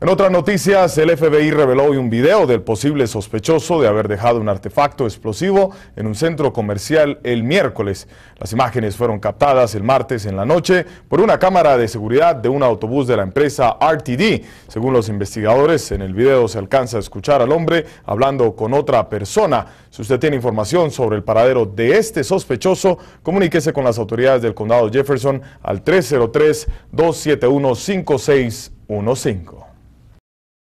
En otras noticias, el FBI reveló hoy un video del posible sospechoso de haber dejado un artefacto explosivo en un centro comercial el miércoles. Las imágenes fueron captadas el martes en la noche por una cámara de seguridad de un autobús de la empresa RTD. Según los investigadores, en el video se alcanza a escuchar al hombre hablando con otra persona. Si usted tiene información sobre el paradero de este sospechoso, comuníquese con las autoridades del condado Jefferson al 303-271-5615.